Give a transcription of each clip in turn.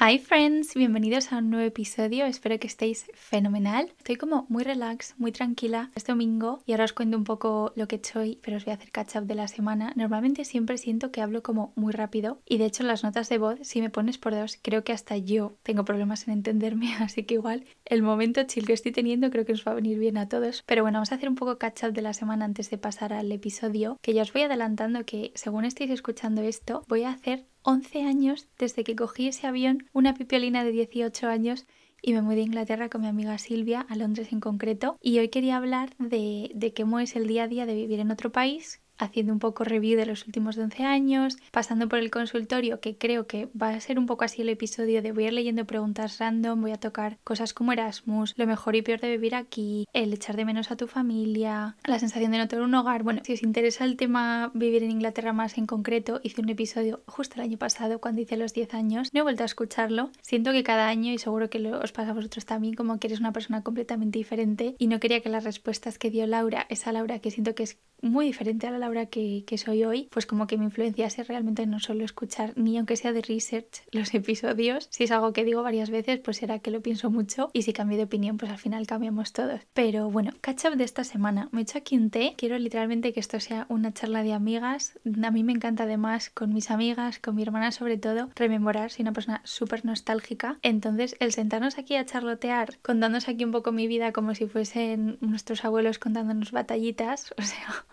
Hi friends, bienvenidos a un nuevo episodio, espero que estéis fenomenal. Estoy como muy relax, muy tranquila, es este domingo y ahora os cuento un poco lo que he pero os voy a hacer catch up de la semana. Normalmente siempre siento que hablo como muy rápido y de hecho las notas de voz, si me pones por dos, creo que hasta yo tengo problemas en entenderme, así que igual el momento chill que estoy teniendo creo que os va a venir bien a todos. Pero bueno, vamos a hacer un poco catch up de la semana antes de pasar al episodio, que ya os voy adelantando que según estéis escuchando esto, voy a hacer 11 años desde que cogí ese avión, una pipiolina de 18 años y me mudé a Inglaterra con mi amiga Silvia, a Londres en concreto. Y hoy quería hablar de, de cómo es el día a día de vivir en otro país, haciendo un poco review de los últimos 11 años, pasando por el consultorio, que creo que va a ser un poco así el episodio de voy a ir leyendo preguntas random, voy a tocar cosas como Erasmus, lo mejor y peor de vivir aquí, el echar de menos a tu familia, la sensación de no tener un hogar. Bueno, si os interesa el tema vivir en Inglaterra más en concreto, hice un episodio justo el año pasado cuando hice los 10 años, no he vuelto a escucharlo, siento que cada año y seguro que lo, os pasa a vosotros también como que eres una persona completamente diferente y no quería que las respuestas que dio Laura, esa Laura que siento que es muy diferente a la Laura que, soy hoy, pues como que me es realmente no solo escuchar, ni aunque sea de research, los episodios. Si es algo que digo varias veces, pues será que lo pienso mucho y si cambio de opinión, pues al final cambiamos todos. Pero bueno, catch up de esta semana. Me he hecho aquí un té. Quiero literalmente que esto sea una charla de amigas. A mí me encanta además con mis amigas, con mi hermana sobre todo, rememorar. Soy una persona súper nostálgica. Entonces, el sentarnos aquí a charlotear, contándonos aquí un poco mi vida como si fuesen nuestros abuelos contándonos batallitas, o sea,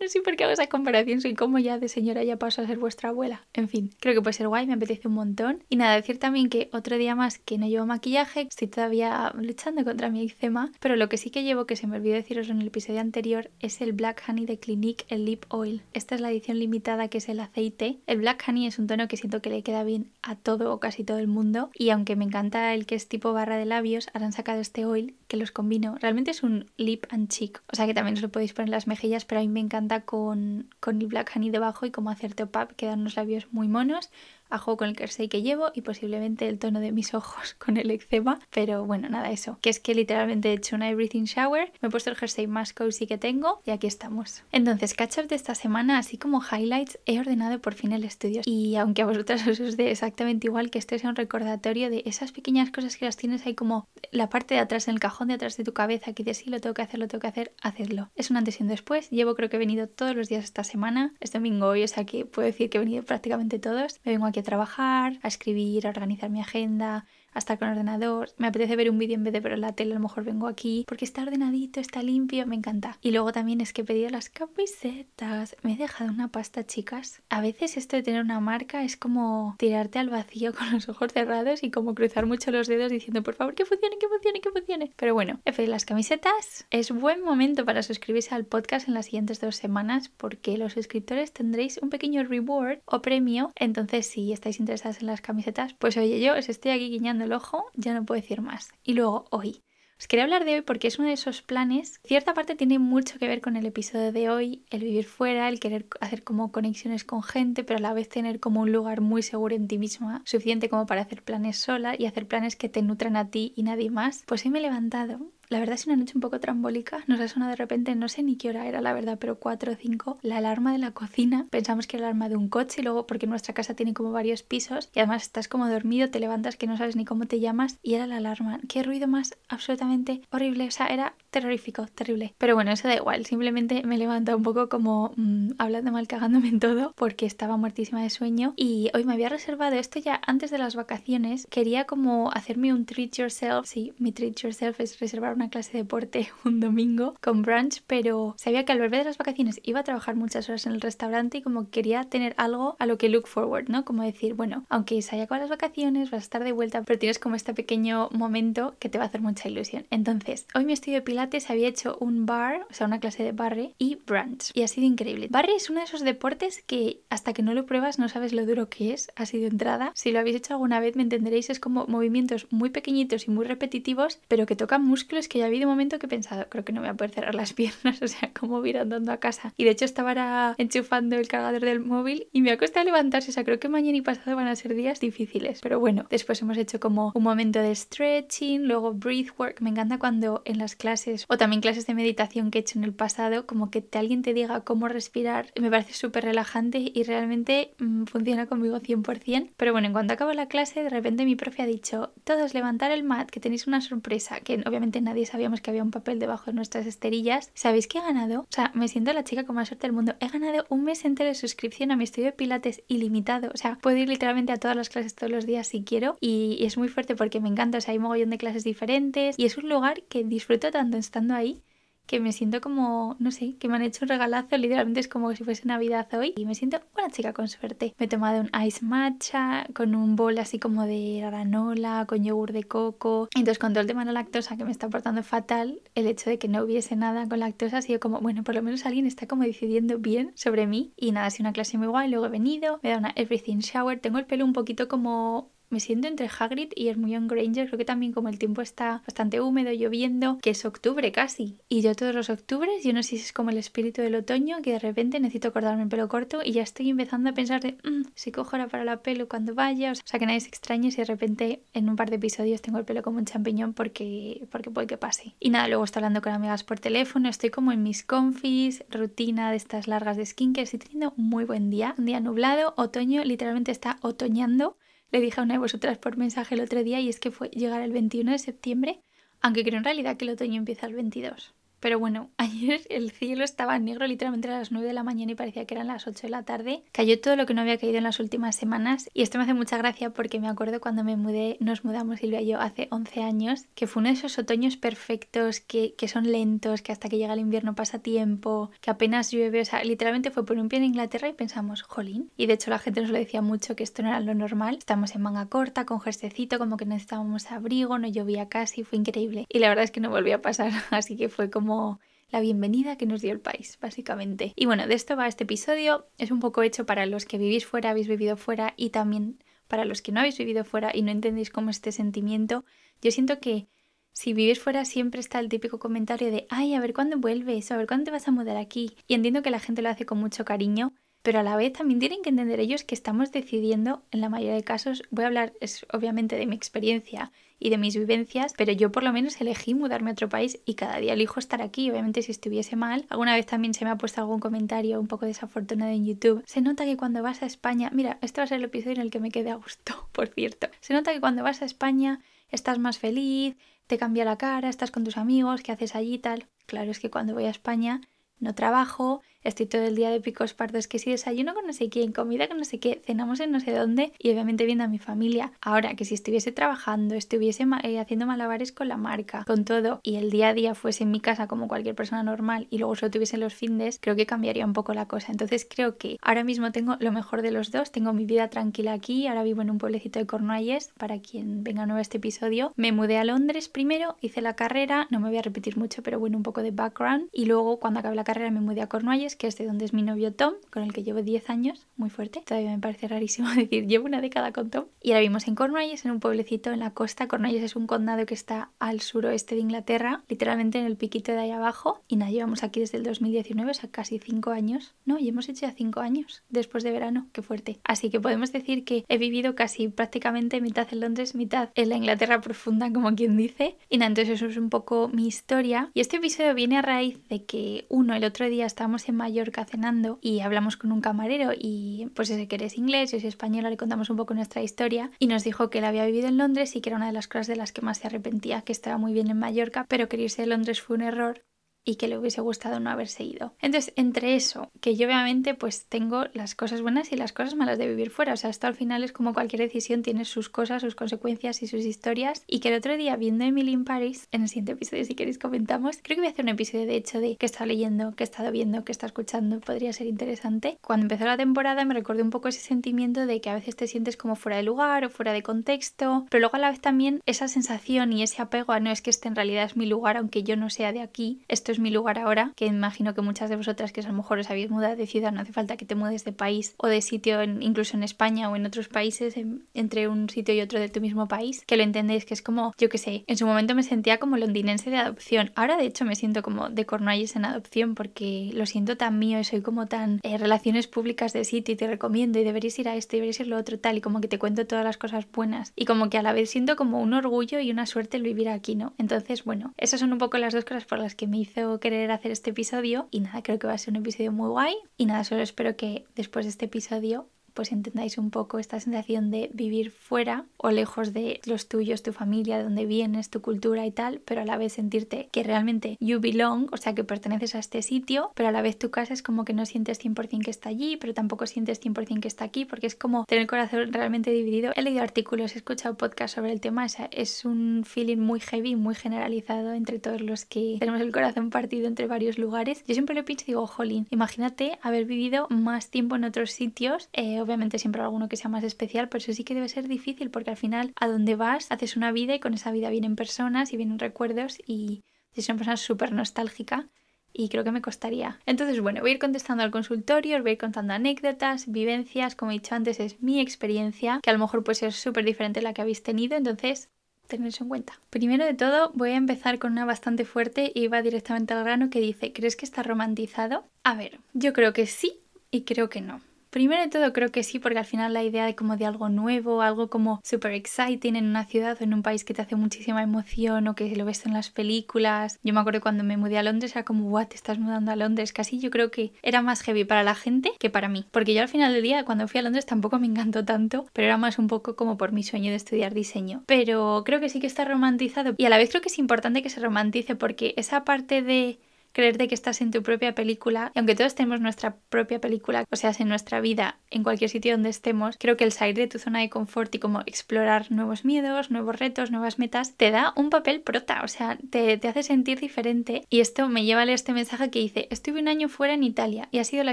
no sé por qué hago esa comparación, soy como ya de señora ya paso a ser vuestra abuela. En fin, creo que puede ser guay, me apetece un montón. Y nada, decir también que otro día más que no llevo maquillaje, estoy todavía luchando contra mi eczema, pero lo que sí que llevo, que se me olvidó deciros en el episodio anterior, es el Black Honey de Clinique, el Lip Oil. Esta es la edición limitada que es el aceite. El Black Honey es un tono que siento que le queda bien a todo o casi todo el mundo y aunque me encanta el que es tipo barra de labios, ahora han sacado este oil que los combino. Realmente es un lip and cheek, o sea que también os lo podéis poner en las mejillas, pero me encanta con, el Black Honey debajo y como hacer top up, quedan los labios muy monos a juego con el jersey que llevo y posiblemente el tono de mis ojos con el eczema. Pero bueno, nada, eso. Que es que literalmente he hecho una everything shower, me he puesto el jersey más cozy que tengo y aquí estamos. Entonces, catch up de esta semana, así como highlights, he ordenado por fin el estudio. Y aunque a vosotras os, os dé exactamente igual, que este sea un recordatorio de esas pequeñas cosas que las tienes hay como la parte de atrás, en el cajón de atrás de tu cabeza, que dices, sí, lo tengo que hacer, lo tengo que hacer, hacedlo. Es un antes y un después. Llevo, creo que he venido todos los días esta semana. Es domingo hoy, o sea que puedo decir que he venido prácticamente todos. Me vengo aquí a trabajar, a escribir, a organizar mi agenda, hasta con ordenador. Me apetece ver un vídeo en vez de ver la tele, a lo mejor vengo aquí porque está ordenadito, está limpio, me encanta. Y luego también es que he pedido las camisetas. Me he dejado una pasta, chicas. A veces esto de tener una marca es como tirarte al vacío con los ojos cerrados y como cruzar mucho los dedos diciendo, por favor, que funcione, que funcione, que funcione. Pero bueno, he pedido las camisetas. Es buen momento para suscribirse al podcast en las siguientes dos semanas porque los suscriptores tendréis un pequeño reward o premio. Entonces, si estáis interesadas en las camisetas, pues oye, yo os estoy aquí guiñando el ojo, ya no puedo decir más. Y luego, hoy. Os quería hablar de hoy porque es uno de esos planes. Cierta parte tiene mucho que ver con el episodio de hoy, el vivir fuera, el querer hacer como conexiones con gente, pero a la vez tener como un lugar muy seguro en ti misma, suficiente como para hacer planes sola y hacer planes que te nutran a ti y nadie más. Pues hoy me he levantado la verdad es una noche un poco trambólica, nos ha sonado de repente, no sé ni qué hora era la verdad, pero 4 o 5, la alarma de la cocina, pensamos que era la alarma de un coche y luego porque nuestra casa tiene como varios pisos y además estás como dormido, te levantas que no sabes ni cómo te llamas y era la alarma. Qué ruido más absolutamente horrible, o sea, era terrorífico, terrible. Pero bueno, eso da igual, simplemente me levanta un poco como mm, hablando mal, cagándome en todo, porque estaba muertísima de sueño. Y hoy me había reservado esto ya antes de las vacaciones. Quería como hacerme un treat yourself. Sí, mi treat yourself es reservar una clase de deporte un domingo con brunch, pero sabía que al volver de las vacaciones iba a trabajar muchas horas en el restaurante y como quería tener algo a lo que look forward, ¿no? Como decir, bueno, aunque se haya acabado las vacaciones, vas a estar de vuelta, pero tienes como este pequeño momento que te va a hacer mucha ilusión. Entonces, hoy mi estudio de pilates había hecho un bar, o sea, una clase de barre y brunch. Y ha sido increíble. Barre es uno de esos deportes que hasta que no lo pruebas no sabes lo duro que es, ha sido entrada. Si lo habéis hecho alguna vez me entenderéis, es como movimientos muy pequeñitos y muy repetitivos, pero que tocan músculos que ya ha habido un momento que he pensado, creo que no me voy a poder cerrar las piernas, o sea, como ir andando a casa. Y de hecho estaba enchufando el cargador del móvil y me ha costado levantarse, o sea, creo que mañana y pasado van a ser días difíciles. Pero bueno, después hemos hecho como un momento de stretching, luego work, Me encanta cuando en las clases o también clases de meditación que he hecho en el pasado, como que te, alguien te diga cómo respirar, me parece súper relajante y realmente mm, funciona conmigo 100%. Pero bueno, en cuanto acabo la clase, de repente mi profe ha dicho, todos levantar el mat, que tenéis una sorpresa, que obviamente nadie y sabíamos que había un papel debajo de nuestras esterillas. ¿Sabéis qué he ganado? O sea, me siento la chica con más suerte del mundo. He ganado un mes entero de suscripción a mi estudio de pilates ilimitado. O sea, puedo ir literalmente a todas las clases todos los días si quiero y, es muy fuerte porque me encanta. O sea, hay mogollón de clases diferentes y es un lugar que disfruto tanto estando ahí que me siento como, no sé, que me han hecho un regalazo, literalmente es como si fuese Navidad hoy y me siento una chica con suerte. Me he tomado un ice matcha con un bol así como de granola, con yogur de coco. Entonces con todo el tema de la lactosa que me está portando fatal, el hecho de que no hubiese nada con lactosa ha sido como, bueno, por lo menos alguien está como decidiendo bien sobre mí y nada, ha sido una clase muy guay, luego he venido, me he dado una everything shower, tengo el pelo un poquito como me siento entre Hagrid y Hermione Granger, creo que también como el tiempo está bastante húmedo, lloviendo, que es octubre casi. Y yo todos los octubres, yo no sé si es como el espíritu del otoño, que de repente necesito cortarme el pelo corto y ya estoy empezando a pensar de, mm, si cojo ahora para la pelo cuando vaya, o sea que nadie se extrañe si de repente en un par de episodios tengo el pelo como un champiñón porque, porque puede que pase. Y nada, luego estoy hablando con amigas por teléfono, estoy como en mis confis, rutina de estas largas de skincare, estoy teniendo muy buen día, un día nublado, otoño, literalmente está otoñando le dije a una de vosotras por mensaje el otro día y es que fue llegar el 21 de septiembre, aunque creo en realidad que el otoño empieza el 22. Pero bueno, ayer el cielo estaba negro literalmente a las 9 de la mañana y parecía que eran las 8 de la tarde. Cayó todo lo que no había caído en las últimas semanas y esto me hace mucha gracia porque me acuerdo cuando me mudé, nos mudamos Silvia y yo hace 11 años, que fue uno de esos otoños perfectos que, que son lentos, que hasta que llega el invierno pasa tiempo, que apenas llueve, o sea, literalmente fue por un pie en Inglaterra y pensamos, jolín. Y de hecho la gente nos lo decía mucho que esto no era lo normal. Estamos en manga corta, con jersecito, como que necesitábamos abrigo, no llovía casi, fue increíble. Y la verdad es que no volvió a pasar, así que fue como como la bienvenida que nos dio el país, básicamente. Y bueno, de esto va este episodio. Es un poco hecho para los que vivís fuera, habéis vivido fuera y también para los que no habéis vivido fuera y no entendéis cómo este sentimiento. Yo siento que si vivís fuera siempre está el típico comentario de, ay, a ver cuándo vuelves, a ver cuándo te vas a mudar aquí. Y entiendo que la gente lo hace con mucho cariño, pero a la vez también tienen que entender ellos que estamos decidiendo, en la mayoría de casos, voy a hablar obviamente de mi experiencia y de mis vivencias, pero yo por lo menos elegí mudarme a otro país y cada día elijo estar aquí. Obviamente si estuviese mal, alguna vez también se me ha puesto algún comentario un poco desafortunado en YouTube. Se nota que cuando vas a España, mira, este va a ser el episodio en el que me quedé a gusto, por cierto. Se nota que cuando vas a España estás más feliz, te cambia la cara, estás con tus amigos, qué haces allí y tal. Claro es que cuando voy a España no trabajo, estoy todo el día de picos pardos, que si desayuno con no sé quién, comida con no sé qué, cenamos en no sé dónde y obviamente viendo a mi familia. Ahora que si estuviese trabajando, estuviese eh, haciendo malabares con la marca, con todo, y el día a día fuese en mi casa como cualquier persona normal y luego solo tuviese los findes, creo que cambiaría un poco la cosa. Entonces creo que ahora mismo tengo lo mejor de los dos, tengo mi vida tranquila aquí, ahora vivo en un pueblecito de Cornualles, para quien venga nuevo este episodio. Me mudé a Londres primero, hice la carrera, no me voy a repetir mucho, pero bueno, un poco de background, y luego cuando acabé la carrera me mudé a Cornualles, que es de donde es mi novio Tom, con el que llevo 10 años, muy fuerte. Todavía me parece rarísimo decir, llevo una década con Tom. Y ahora vimos en Cornwallis, en un pueblecito en la costa. Cornwallis es un condado que está al suroeste de Inglaterra, literalmente en el piquito de ahí abajo. Y nada, llevamos aquí desde el 2019, o sea, casi 5 años. No, y hemos hecho ya 5 años después de verano, qué fuerte. Así que podemos decir que he vivido casi prácticamente mitad en Londres, mitad en la Inglaterra profunda, como quien dice. Y nada, entonces eso es un poco mi historia. Y este episodio viene a raíz de que uno, el otro día estábamos en Madrid Mallorca cenando y hablamos con un camarero y pues ese que eres inglés, y español española, le contamos un poco nuestra historia y nos dijo que él había vivido en Londres y que era una de las cosas de las que más se arrepentía, que estaba muy bien en Mallorca, pero que irse de Londres fue un error y que le hubiese gustado no haberse ido. Entonces, entre eso, que yo obviamente pues tengo las cosas buenas y las cosas malas de vivir fuera, o sea, esto al final es como cualquier decisión, tiene sus cosas, sus consecuencias y sus historias, y que el otro día viendo Emily in Paris, en el siguiente episodio si queréis comentamos, creo que voy a hacer un episodio de hecho de qué he leyendo, qué he estado viendo, qué está escuchando, podría ser interesante. Cuando empezó la temporada me recordé un poco ese sentimiento de que a veces te sientes como fuera de lugar o fuera de contexto, pero luego a la vez también esa sensación y ese apego a no es que este en realidad es mi lugar aunque yo no sea de aquí, esto mi lugar ahora, que imagino que muchas de vosotras que a lo mejor os habéis mudado de ciudad, no hace falta que te mudes de país o de sitio, incluso en España o en otros países, entre un sitio y otro de tu mismo país, que lo entendéis, que es como, yo que sé, en su momento me sentía como londinense de adopción, ahora de hecho me siento como de Cornualles en adopción porque lo siento tan mío y soy como tan eh, relaciones públicas de sitio y te recomiendo y deberías ir a esto y deberías ir a lo otro tal y como que te cuento todas las cosas buenas y como que a la vez siento como un orgullo y una suerte el vivir aquí, ¿no? Entonces, bueno, esas son un poco las dos cosas por las que me hizo querer hacer este episodio. Y nada, creo que va a ser un episodio muy guay. Y nada, solo espero que después de este episodio pues entendáis un poco esta sensación de vivir fuera o lejos de los tuyos, tu familia, de donde vienes, tu cultura y tal, pero a la vez sentirte que realmente you belong, o sea que perteneces a este sitio, pero a la vez tu casa es como que no sientes 100% que está allí, pero tampoco sientes 100% que está aquí, porque es como tener el corazón realmente dividido. He leído artículos, he escuchado podcasts sobre el tema, o sea, es un feeling muy heavy, muy generalizado entre todos los que tenemos el corazón partido entre varios lugares. Yo siempre lo pienso y digo, jolín, imagínate haber vivido más tiempo en otros sitios, eh, obviamente siempre alguno que sea más especial, pero eso sí que debe ser difícil porque al final a donde vas haces una vida y con esa vida vienen personas y vienen recuerdos y si una persona súper nostálgica y creo que me costaría. Entonces, bueno, voy a ir contestando al consultorio, os voy a ir contando anécdotas, vivencias, como he dicho antes, es mi experiencia, que a lo mejor puede ser súper diferente a la que habéis tenido, entonces tener en cuenta. Primero de todo, voy a empezar con una bastante fuerte y va directamente al grano que dice, ¿crees que está romantizado? A ver, yo creo que sí y creo que no. Primero de todo creo que sí, porque al final la idea de como de algo nuevo, algo como super exciting en una ciudad o en un país que te hace muchísima emoción o que lo ves en las películas. Yo me acuerdo cuando me mudé a Londres era como, what, te estás mudando a Londres. Casi yo creo que era más heavy para la gente que para mí. Porque yo al final del día, cuando fui a Londres, tampoco me encantó tanto, pero era más un poco como por mi sueño de estudiar diseño. Pero creo que sí que está romantizado y a la vez creo que es importante que se romantice porque esa parte de creerte que estás en tu propia película. Y aunque todos tenemos nuestra propia película, o sea, en nuestra vida, en cualquier sitio donde estemos, creo que el salir de tu zona de confort y como explorar nuevos miedos, nuevos retos, nuevas metas, te da un papel prota, o sea, te, te hace sentir diferente. Y esto me lleva a leer este mensaje que dice, estuve un año fuera en Italia y ha sido la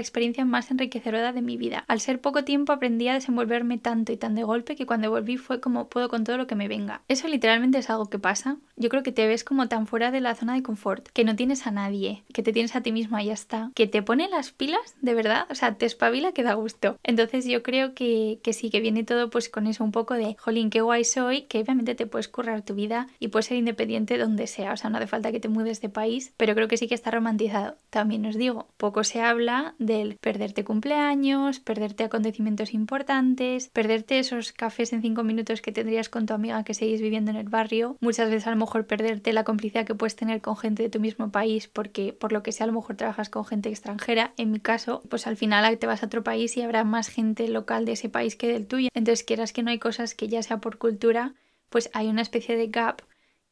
experiencia más enriquecedora de mi vida. Al ser poco tiempo aprendí a desenvolverme tanto y tan de golpe que cuando volví fue como puedo con todo lo que me venga. Eso literalmente es algo que pasa. Yo creo que te ves como tan fuera de la zona de confort, que no tienes a nadie, que te tienes a ti mismo y ya está, que te pone las pilas, de verdad, o sea, te espabila que da gusto. Entonces yo creo que, que sí, que viene todo pues con eso un poco de, jolín, qué guay soy, que obviamente te puedes currar tu vida y puedes ser independiente donde sea, o sea, no hace falta que te mudes de país, pero creo que sí que está romantizado. También os digo, poco se habla del perderte cumpleaños, perderte acontecimientos importantes, perderte esos cafés en cinco minutos que tendrías con tu amiga que seguís viviendo en el barrio, muchas veces a lo mejor perderte la complicidad que puedes tener con gente de tu mismo país porque por lo que sea a lo mejor trabajas con gente extranjera. En mi caso, pues al final te vas a otro país y habrá más gente local de ese país que del tuyo. Entonces quieras que no hay cosas que ya sea por cultura, pues hay una especie de gap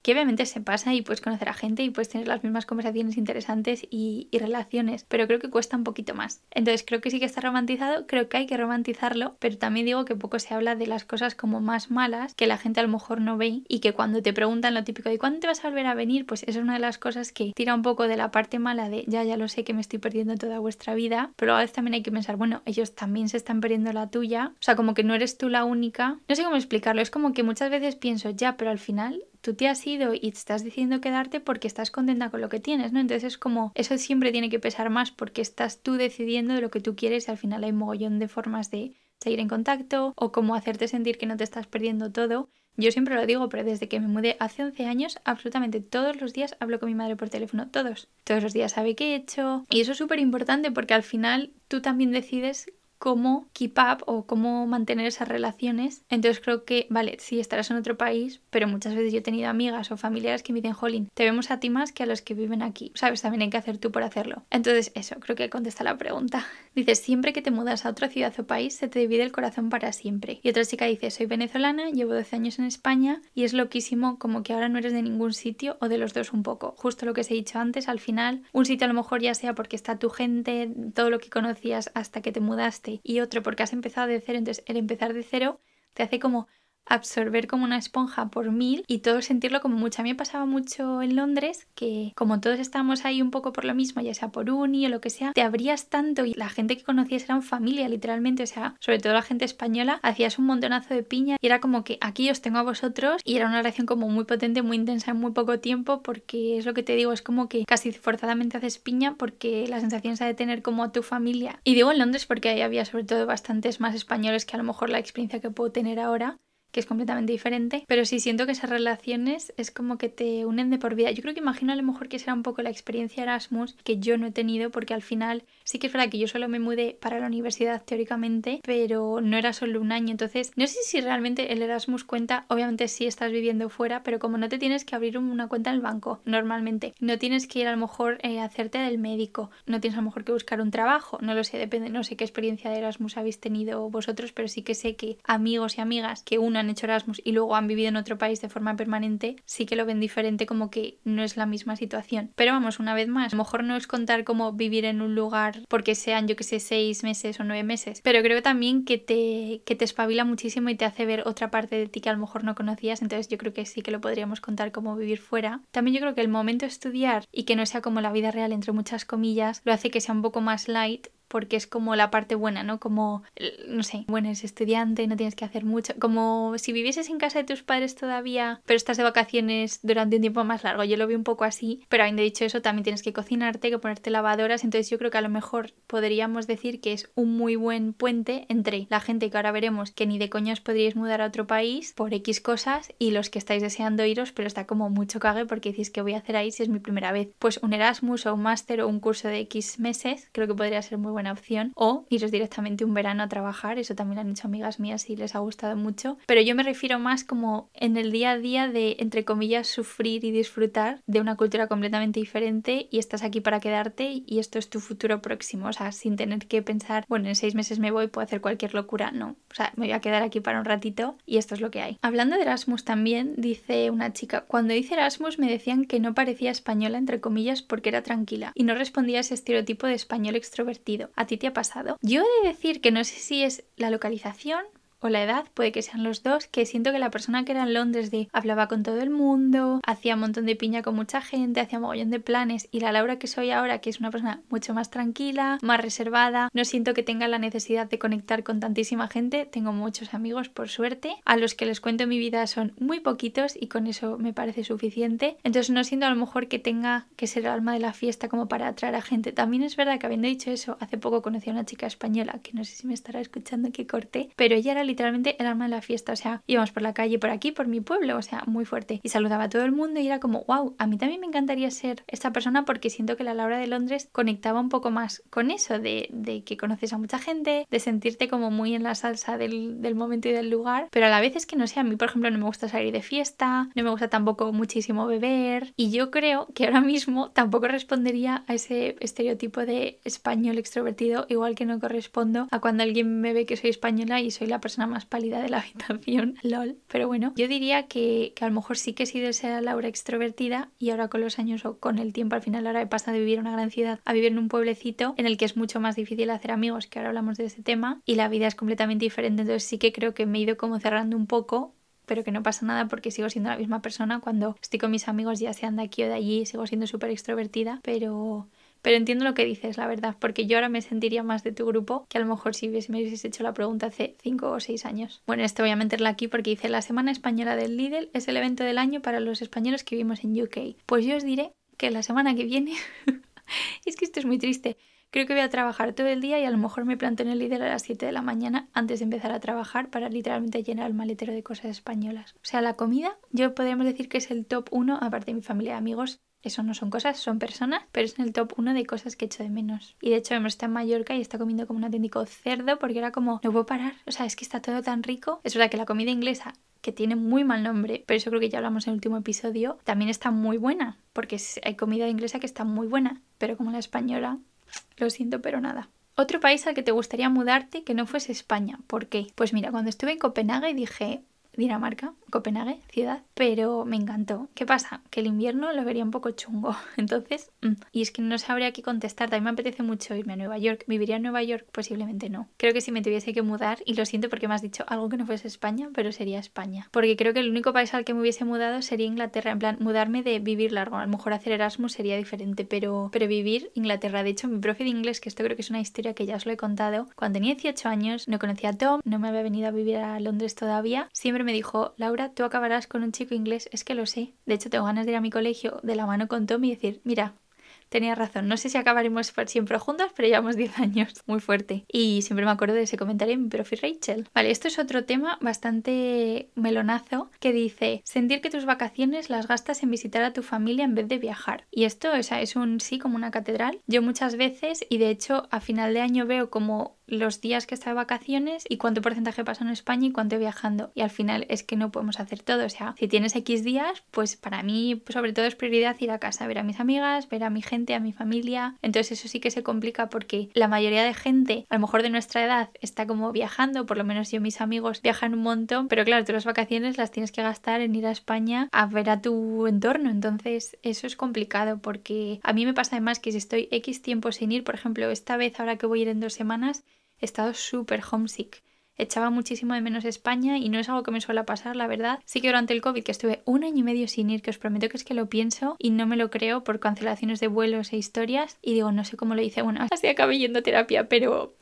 que obviamente se pasa y puedes conocer a gente y puedes tener las mismas conversaciones interesantes y, relaciones, pero creo que cuesta un poquito más. Entonces creo que sí que está romantizado, creo que hay que romantizarlo, pero también digo que poco se habla de las cosas como más malas que la gente a lo mejor no ve y que cuando te preguntan lo típico de cuándo te vas a volver a venir, pues es una de las cosas que tira un poco de la parte mala de ya, ya lo sé que me estoy perdiendo toda vuestra vida, pero a veces también hay que pensar, bueno, ellos también se están perdiendo la tuya, o sea, como que no eres tú la única. No sé cómo explicarlo, es como que muchas veces pienso, ya, pero al final tú te has ido y te estás decidiendo quedarte porque estás contenta con lo que tienes, ¿no? Entonces es como, eso siempre tiene que pesar más porque estás tú decidiendo de lo que tú quieres y al final hay mogollón de formas de seguir en contacto o como hacerte sentir que no te estás perdiendo todo. Yo siempre lo digo, pero desde que me mudé hace 11 años, absolutamente todos los días hablo con mi madre por teléfono, todos. Todos los días sabe qué he hecho. Y eso es súper importante porque al final tú también decides cómo keep up o cómo mantener esas relaciones. Entonces creo que, vale, sí, estarás en otro país, pero muchas veces yo he tenido amigas o familiares que me dicen, jolín, te vemos a ti más que a los que viven aquí. Sabes, también hay que hacer tú por hacerlo. Entonces eso, creo que contesta la pregunta. Dices, siempre que te mudas a otra ciudad o país, se te divide el corazón para siempre. Y otra chica dice, soy venezolana, llevo 12 años en España y es loquísimo como que ahora no eres de ningún sitio o de los dos un poco. Justo lo que os he dicho antes, al final, un sitio a lo mejor ya sea porque está tu gente, todo lo que conocías hasta que te mudaste y otro porque has empezado de cero, entonces el empezar de cero te hace como absorber como una esponja por mil y todo sentirlo como mucho. A mí me pasaba mucho en Londres que como todos estábamos ahí un poco por lo mismo, ya sea por uni o lo que sea, te abrías tanto y la gente que conocías eran familia literalmente, o sea, sobre todo la gente española, hacías un montonazo de piña y era como que aquí os tengo a vosotros y era una relación como muy potente, muy intensa en muy poco tiempo porque es lo que te digo, es como que casi forzadamente haces piña porque la sensación se ha de tener como a tu familia. Y digo en Londres porque ahí había sobre todo bastantes más españoles que a lo mejor la experiencia que puedo tener ahora que es completamente diferente, pero sí siento que esas relaciones es como que te unen de por vida. Yo creo que imagino a lo mejor que será un poco la experiencia Erasmus que yo no he tenido, porque al final sí que es verdad que yo solo me mudé para la universidad teóricamente, pero no era solo un año, entonces no sé si realmente el Erasmus cuenta, obviamente si estás viviendo fuera, pero como no te tienes que abrir una cuenta en el banco normalmente, no tienes que ir a lo mejor a eh, hacerte del médico, no tienes a lo mejor que buscar un trabajo, no lo sé, depende, no sé qué experiencia de Erasmus habéis tenido vosotros, pero sí que sé que amigos y amigas que una han hecho Erasmus y luego han vivido en otro país de forma permanente, sí que lo ven diferente como que no es la misma situación. Pero vamos, una vez más, a lo mejor no es contar como vivir en un lugar porque sean, yo que sé, seis meses o nueve meses, pero creo también que te, que te espabila muchísimo y te hace ver otra parte de ti que a lo mejor no conocías, entonces yo creo que sí que lo podríamos contar como vivir fuera. También yo creo que el momento de estudiar y que no sea como la vida real entre muchas comillas, lo hace que sea un poco más light porque es como la parte buena, ¿no? Como, no sé, bueno, es estudiante, no tienes que hacer mucho. Como si vivieses en casa de tus padres todavía, pero estás de vacaciones durante un tiempo más largo. Yo lo vi un poco así, pero habiendo dicho eso, también tienes que cocinarte, que ponerte lavadoras. Entonces yo creo que a lo mejor podríamos decir que es un muy buen puente entre la gente que ahora veremos que ni de coño os podríais mudar a otro país por X cosas y los que estáis deseando iros, pero está como mucho cague porque decís que voy a hacer ahí si es mi primera vez. Pues un Erasmus o un máster o un curso de X meses, creo que podría ser muy bueno opción. O iros directamente un verano a trabajar, eso también lo han hecho amigas mías y les ha gustado mucho. Pero yo me refiero más como en el día a día de, entre comillas, sufrir y disfrutar de una cultura completamente diferente y estás aquí para quedarte y esto es tu futuro próximo. O sea, sin tener que pensar, bueno, en seis meses me voy, puedo hacer cualquier locura. No, o sea, me voy a quedar aquí para un ratito y esto es lo que hay. Hablando de Erasmus también, dice una chica, cuando hice Erasmus me decían que no parecía española, entre comillas, porque era tranquila y no respondía a ese estereotipo de español extrovertido. ¿A ti te ha pasado? Yo he de decir que no sé si es la localización, o la edad, puede que sean los dos, que siento que la persona que era en Londres de hablaba con todo el mundo, hacía un montón de piña con mucha gente, hacía mogollón de planes, y la Laura que soy ahora, que es una persona mucho más tranquila, más reservada, no siento que tenga la necesidad de conectar con tantísima gente, tengo muchos amigos por suerte, a los que les cuento mi vida son muy poquitos y con eso me parece suficiente, entonces no siento a lo mejor que tenga que ser el alma de la fiesta como para atraer a gente. También es verdad que habiendo dicho eso, hace poco conocí a una chica española, que no sé si me estará escuchando que corte, pero ella era literalmente el alma de la fiesta, o sea, íbamos por la calle por aquí, por mi pueblo, o sea, muy fuerte. Y saludaba a todo el mundo y era como, wow, a mí también me encantaría ser esta persona porque siento que la Laura de Londres conectaba un poco más con eso, de, que conoces a mucha gente, de sentirte como muy en la salsa del, del momento y del lugar, pero a la vez es que no sé, a mí por ejemplo no me gusta salir de fiesta, no me gusta tampoco muchísimo beber y yo creo que ahora mismo tampoco respondería a ese estereotipo de español extrovertido, igual que no correspondo a cuando alguien me ve que soy española y soy la persona más pálida de la habitación, lol. Pero bueno, yo diría que, que a lo mejor sí que he sido esa Laura extrovertida y ahora con los años o con el tiempo al final ahora he pasado de vivir en una gran ciudad a vivir en un pueblecito en el que es mucho más difícil hacer amigos, que ahora hablamos de ese tema, y la vida es completamente diferente. Entonces sí que creo que me he ido como cerrando un poco pero que no pasa nada porque sigo siendo la misma persona. Cuando estoy con mis amigos, ya sean de aquí o de allí, sigo siendo súper extrovertida, pero pero entiendo lo que dices, la verdad, porque yo ahora me sentiría más de tu grupo que a lo mejor si me hubieses hecho la pregunta hace 5 o 6 años. Bueno, esto voy a meterla aquí porque dice, la Semana Española del Lidl es el evento del año para los españoles que vivimos en UK. Pues yo os diré que la semana que viene, es que esto es muy triste, Creo que voy a trabajar todo el día y a lo mejor me planto en el líder a las 7 de la mañana antes de empezar a trabajar para literalmente llenar el maletero de cosas españolas. O sea, la comida, yo podríamos decir que es el top 1, aparte de mi familia y amigos, eso no son cosas, son personas, pero es en el top 1 de cosas que echo de menos. Y de hecho, hemos está en Mallorca y está comiendo como un auténtico cerdo porque era como, no puedo parar, o sea, es que está todo tan rico. Es verdad que la comida inglesa que tiene muy mal nombre, pero eso creo que ya hablamos en el último episodio, también está muy buena, porque hay comida inglesa que está muy buena, pero como la española, lo siento, pero nada. Otro país al que te gustaría mudarte que no fuese España. ¿Por qué? Pues mira, cuando estuve en Copenhague dije, Dinamarca, Copenhague, ciudad, pero me encantó. ¿Qué pasa? Que el invierno lo vería un poco chungo. Entonces, mm, y es que no sabría qué contestar. También me apetece mucho irme a Nueva York. ¿Viviría en Nueva York? Posiblemente no. Creo que si me tuviese que mudar, y lo siento porque me has dicho algo que no fuese España, pero sería España. Porque creo que el único país al que me hubiese mudado sería Inglaterra. En plan, mudarme de vivir largo. A lo mejor hacer Erasmus sería diferente, pero, pero vivir Inglaterra. De hecho, mi profe de inglés, que esto creo que es una historia que ya os lo he contado, cuando tenía 18 años, no conocía a Tom, no me había venido a vivir a Londres todavía. Siempre me dijo, Laura, tú acabarás con un chico inglés, es que lo sé. De hecho, tengo ganas de ir a mi colegio de la mano con Tommy y decir, mira, Tenía razón, no sé si acabaremos siempre juntas, pero llevamos 10 años, muy fuerte. Y siempre me acuerdo de ese comentario en mi profe Rachel. Vale, esto es otro tema bastante melonazo que dice, sentir que tus vacaciones las gastas en visitar a tu familia en vez de viajar. Y esto o sea, es un sí como una catedral. Yo muchas veces, y de hecho a final de año veo como los días que está de vacaciones y cuánto porcentaje pasa en España y cuánto viajando. Y al final es que no podemos hacer todo. O sea, si tienes X días, pues para mí pues sobre todo es prioridad ir a casa, ver a mis amigas, ver a mi gente a mi familia. Entonces eso sí que se complica porque la mayoría de gente, a lo mejor de nuestra edad, está como viajando, por lo menos yo mis amigos viajan un montón, pero claro, tú las vacaciones las tienes que gastar en ir a España a ver a tu entorno. Entonces eso es complicado porque a mí me pasa además que si estoy X tiempo sin ir, por ejemplo, esta vez ahora que voy a ir en dos semanas, he estado súper homesick Echaba muchísimo de menos España y no es algo que me suele pasar, la verdad. Sí que durante el COVID, que estuve un año y medio sin ir, que os prometo que es que lo pienso y no me lo creo por cancelaciones de vuelos e historias, y digo, no sé cómo lo hice, bueno, así acabé yendo a terapia, pero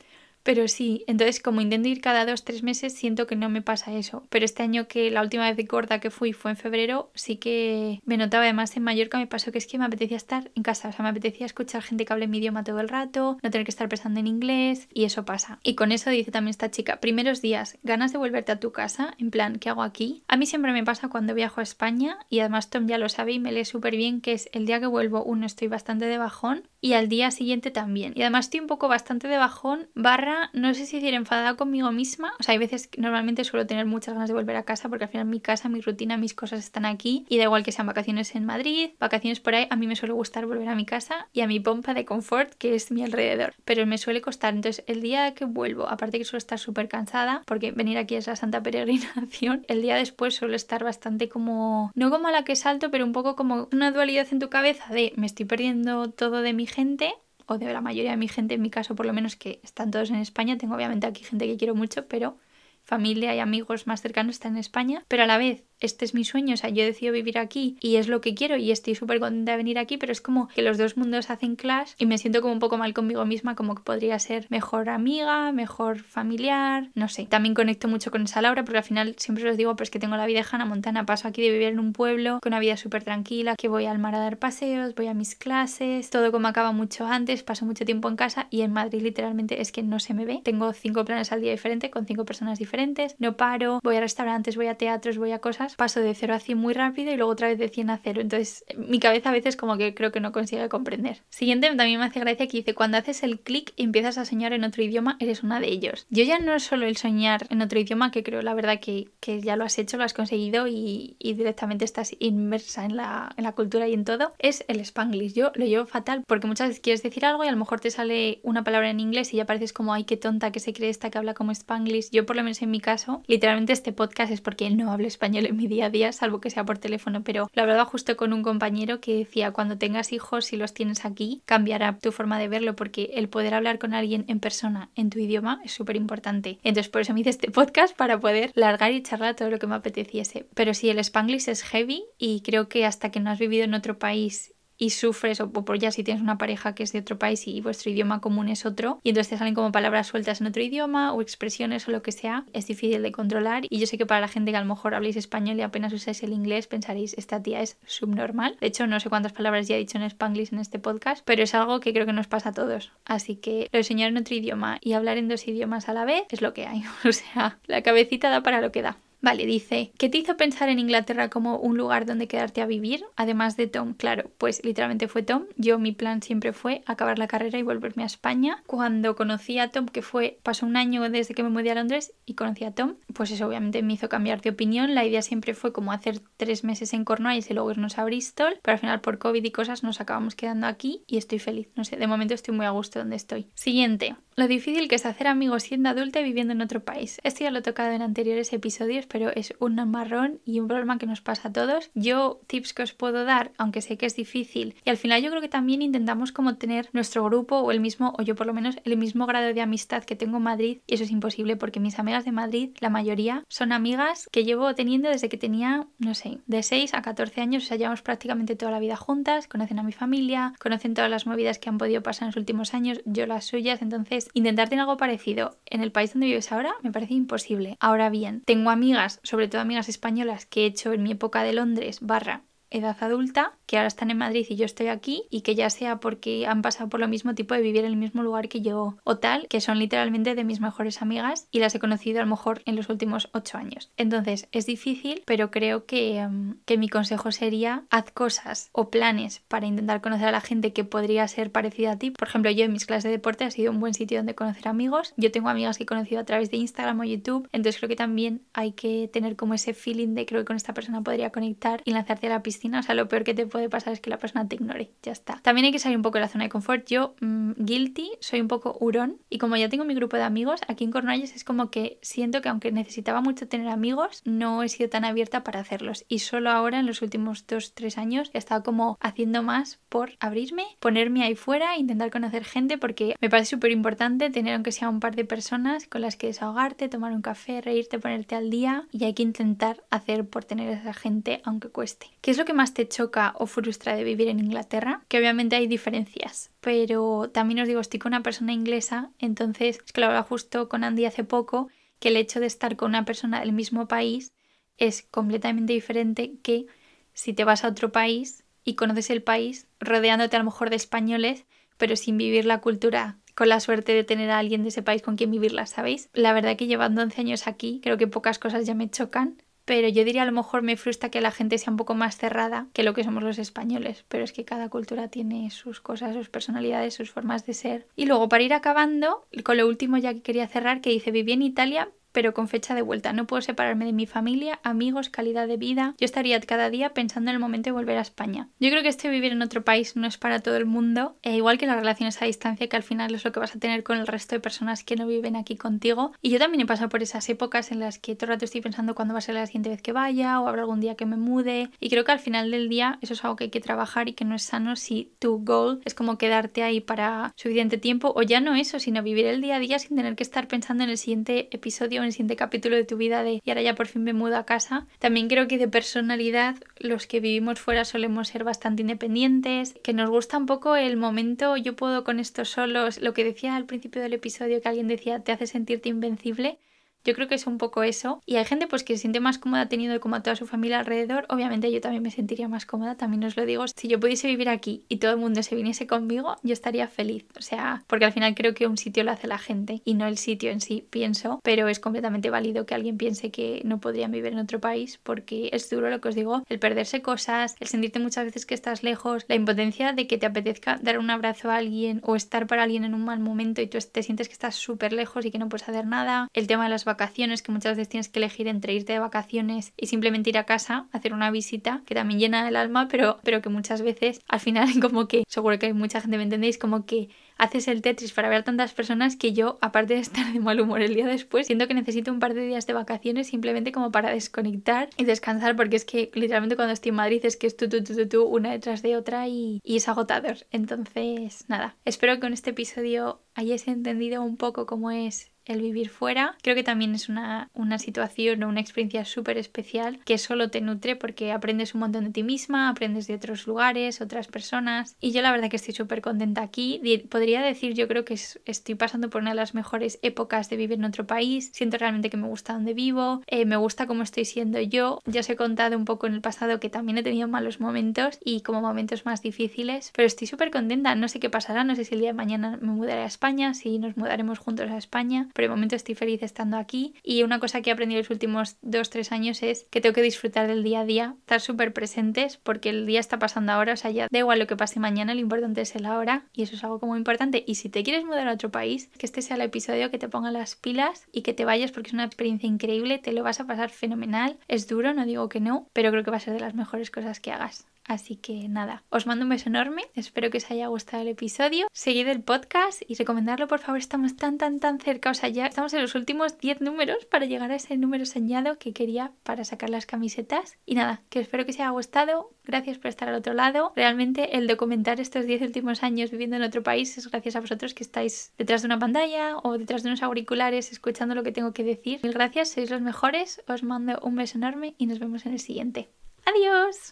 pero sí, entonces como intento ir cada dos, tres meses, siento que no me pasa eso. Pero este año que la última vez de gorda que fui fue en febrero, sí que me notaba además en Mallorca me pasó que es que me apetecía estar en casa, o sea, me apetecía escuchar gente que hable mi idioma todo el rato, no tener que estar pensando en inglés y eso pasa. Y con eso dice también esta chica, primeros días, ganas de volverte a tu casa, en plan, ¿qué hago aquí? A mí siempre me pasa cuando viajo a España y además Tom ya lo sabe y me lee súper bien que es el día que vuelvo, uno estoy bastante de bajón y al día siguiente también. Y además estoy un poco bastante de bajón barra no sé si decir enfadada conmigo misma. O sea, hay veces que normalmente suelo tener muchas ganas de volver a casa porque al final mi casa, mi rutina, mis cosas están aquí y da igual que sean vacaciones en Madrid, vacaciones por ahí, a mí me suele gustar volver a mi casa y a mi pompa de confort que es mi alrededor. Pero me suele costar, entonces el día que vuelvo, aparte que suelo estar súper cansada porque venir aquí es la santa peregrinación, el día después suelo estar bastante como, no como a la que salto, pero un poco como una dualidad en tu cabeza de me estoy perdiendo todo de mi gente o de la mayoría de mi gente, en mi caso por lo menos, que están todos en España. Tengo obviamente aquí gente que quiero mucho, pero familia y amigos más cercanos están en España. Pero a la vez este es mi sueño, o sea, yo decido vivir aquí y es lo que quiero y estoy súper contenta de venir aquí, pero es como que los dos mundos hacen clash y me siento como un poco mal conmigo misma, como que podría ser mejor amiga, mejor familiar, no sé. También conecto mucho con esa Laura porque al final siempre os digo, pues que tengo la vida de Hannah Montana, paso aquí de vivir en un pueblo con una vida súper tranquila, que voy al mar a dar paseos, voy a mis clases, todo como acaba mucho antes, paso mucho tiempo en casa y en Madrid literalmente es que no se me ve. Tengo cinco planes al día diferente con cinco personas diferentes, no paro, voy a restaurantes, voy a teatros, voy a cosas paso de 0 a 100 muy rápido y luego otra vez de 100 a 0. Entonces, mi cabeza a veces como que creo que no consigue comprender. Siguiente, también me hace gracia que dice, cuando haces el clic y empiezas a soñar en otro idioma, eres una de ellos. Yo ya no es solo el soñar en otro idioma, que creo la verdad que, ya lo has hecho, lo has conseguido y, directamente estás inmersa en la, en la cultura y en todo, es el spanglish. Yo lo llevo fatal porque muchas veces quieres decir algo y a lo mejor te sale una palabra en inglés y ya pareces como, ay, qué tonta que se cree esta que habla como spanglish. Yo por lo menos en mi caso, literalmente este podcast es porque no hablo español en mi día a día, salvo que sea por teléfono, pero lo hablaba justo con un compañero que decía, cuando tengas hijos, y los tienes aquí, cambiará tu forma de verlo, porque el poder hablar con alguien en persona, en tu idioma, es súper importante. Entonces, por eso me hice este podcast para poder largar y charlar todo lo que me apeteciese. Pero si el spanglish es heavy y creo que hasta que no has vivido en otro país y sufres, o por ya si tienes una pareja que es de otro país y vuestro idioma común es otro, y entonces te salen como palabras sueltas en otro idioma o expresiones o lo que sea, es difícil de controlar. Y yo sé que para la gente que a lo mejor habléis español y apenas usáis el inglés, pensaréis, esta tía es subnormal. De hecho, no sé cuántas palabras ya he dicho en spanglish en este podcast, pero es algo que creo que nos pasa a todos. Así que lo enseñar en otro idioma y hablar en dos idiomas a la vez es lo que hay. O sea, la cabecita da para lo que da. Vale, dice, ¿qué te hizo pensar en Inglaterra como un lugar donde quedarte a vivir? Además de Tom, claro, pues literalmente fue Tom. Yo mi plan siempre fue acabar la carrera y volverme a España. Cuando conocí a Tom, que fue, pasó un año desde que me mudé a Londres y conocí a Tom, pues eso obviamente me hizo cambiar de opinión. La idea siempre fue como hacer tres meses en Cornwall y luego irnos a Bristol, pero al final por COVID y cosas nos acabamos quedando aquí y estoy feliz. No sé, de momento estoy muy a gusto donde estoy. Siguiente. Lo difícil que es hacer amigos siendo adulta y viviendo en otro país. Esto ya lo he tocado en anteriores episodios, pero es un marrón y un problema que nos pasa a todos. Yo tips que os puedo dar, aunque sé que es difícil, y al final yo creo que también intentamos como tener nuestro grupo o el mismo, o yo por lo menos el mismo grado de amistad que tengo en Madrid, y eso es imposible porque mis amigas de Madrid, la mayoría, son amigas que llevo teniendo desde que tenía, no sé, de 6 a 14 años, o sea, llevamos prácticamente toda la vida juntas, conocen a mi familia, conocen todas las movidas que han podido pasar en los últimos años, yo las suyas, entonces intentar tener algo parecido en el país donde vives ahora me parece imposible. Ahora bien, tengo amigas, sobre todo amigas españolas, que he hecho en mi época de Londres, barra edad adulta, que ahora están en Madrid y yo estoy aquí, y que ya sea porque han pasado por lo mismo tipo de vivir en el mismo lugar que yo o tal, que son literalmente de mis mejores amigas y las he conocido a lo mejor en los últimos ocho años. Entonces es difícil, pero creo em, que, mi consejo sería haz cosas o planes para intentar conocer a la gente que podría ser parecida a ti. Por ejemplo, yo en mis clases de deporte ha sido un buen sitio donde conocer amigos. Yo tengo amigas que he conocido a través de Instagram o YouTube, entonces creo que también hay que tener como ese feeling de creo que con esta persona podría conectar y lanzarte a la pista o sea, lo peor que te puede pasar es que la persona te ignore. Ya está. También hay que salir un poco de la zona de confort. Yo, mm, guilty, soy un poco hurón. Y como ya tengo mi grupo de amigos, aquí en Cornualles es como que siento que aunque necesitaba mucho tener amigos, no he sido tan abierta para hacerlos. Y solo ahora, en los últimos 2-3 años, he estado como haciendo más por abrirme, ponerme ahí fuera, intentar conocer gente, porque me parece súper importante tener aunque sea un par de personas con las que desahogarte, tomar un café, reírte, ponerte al día. Y hay que intentar hacer por tener esa gente, aunque cueste. ¿Qué es lo que más te choca o frustra de vivir en Inglaterra? Que obviamente hay diferencias, pero también os digo, estoy con una persona inglesa, entonces, es que lo hablaba justo con Andy hace poco, que el hecho de estar con una persona del mismo país es completamente diferente que si te vas a otro país y conoces el país rodeándote a lo mejor de españoles, pero sin vivir la cultura con la suerte de tener a alguien de ese país con quien vivirla, ¿sabéis? La verdad que llevando 11 años aquí, creo que pocas cosas ya me chocan, pero yo diría a lo mejor me frustra que la gente sea un poco más cerrada que lo que somos los españoles, pero es que cada cultura tiene sus cosas, sus personalidades, sus formas de ser. Y luego para ir acabando, con lo último ya que quería cerrar, que dice, viví en Italia, pero con fecha de vuelta. No puedo separarme de mi familia, amigos, calidad de vida. Yo estaría cada día pensando en el momento de volver a España. Yo creo que este vivir en otro país no es para todo el mundo, eh, igual que las relaciones a distancia, que al final es lo que vas a tener con el resto de personas que no viven aquí contigo. Y yo también he pasado por esas épocas en las que todo el rato estoy pensando cuándo va a ser la siguiente vez que vaya o habrá algún día que me mude. Y creo que al final del día eso es algo que hay que trabajar y que no es sano si tu goal es como quedarte ahí para suficiente tiempo o ya no eso, sino vivir el día a día sin tener que estar pensando en el siguiente episodio en el siguiente capítulo de tu vida de y ahora ya por fin me mudo a casa. También creo que de personalidad los que vivimos fuera solemos ser bastante independientes, que nos gusta un poco el momento yo puedo con esto solos, lo que decía al principio del episodio que alguien decía te hace sentirte invencible. Yo creo que es un poco eso. Y hay gente pues que se siente más cómoda teniendo como a toda su familia alrededor. Obviamente yo también me sentiría más cómoda, también os lo digo. Si yo pudiese vivir aquí y todo el mundo se viniese conmigo, yo estaría feliz. O sea, porque al final creo que un sitio lo hace la gente y no el sitio en sí, pienso. Pero es completamente válido que alguien piense que no podrían vivir en otro país porque es duro lo que os digo, el perderse cosas, el sentirte muchas veces que estás lejos, la impotencia de que te apetezca dar un abrazo a alguien o estar para alguien en un mal momento y tú te sientes que estás súper lejos y que no puedes hacer nada, el tema de las vacaciones, que muchas veces tienes que elegir entre irte de vacaciones y simplemente ir a casa, hacer una visita, que también llena el alma, pero, pero que muchas veces al final como que, seguro que hay mucha gente, ¿me entendéis? Como que haces el Tetris para ver a tantas personas que yo, aparte de estar de mal humor el día después, siento que necesito un par de días de vacaciones simplemente como para desconectar y descansar, porque es que literalmente cuando estoy en Madrid es que es tú, tú, tú, tú, tú una detrás de otra y, y es agotador. Entonces, nada, espero que con este episodio hayáis entendido un poco cómo es el vivir fuera. Creo que también es una, situación o una experiencia súper especial que solo te nutre porque aprendes un montón de ti misma, aprendes de otros lugares, otras personas. Y yo la verdad que estoy súper contenta aquí. Podría decir yo creo que estoy pasando por una de las mejores épocas de vivir en otro país. Siento realmente que me gusta donde vivo, eh, me gusta cómo estoy siendo yo. Ya os he contado un poco en el pasado que también he tenido malos momentos y como momentos más difíciles, pero estoy súper contenta. No sé qué pasará, no sé si el día de mañana me mudaré a España, si nos mudaremos juntos a España pero el momento estoy feliz estando aquí y una cosa que he aprendido los últimos 2-3 años es que tengo que disfrutar del día a día, estar súper presentes porque el día está pasando ahora, o sea, ya da igual lo que pase mañana, lo importante es el ahora y eso es algo como importante y si te quieres mudar a otro país, que este sea el episodio que te ponga las pilas y que te vayas porque es una experiencia increíble, te lo vas a pasar fenomenal, es duro, no digo que no, pero creo que va a ser de las mejores cosas que hagas. Así que nada, os mando un beso enorme, espero que os haya gustado el episodio, seguid el podcast y recomendarlo por favor, estamos tan tan tan cerca, o sea, estamos en los últimos 10 números para llegar a ese número soñado que quería para sacar las camisetas. Y nada, que espero que os haya gustado, gracias por estar al otro lado, realmente el documentar estos 10 últimos años viviendo en otro país es gracias a vosotros que estáis detrás de una pantalla o detrás de unos auriculares escuchando lo que tengo que decir. Mil gracias, sois los mejores, os mando un beso enorme y nos vemos en el siguiente. Adiós.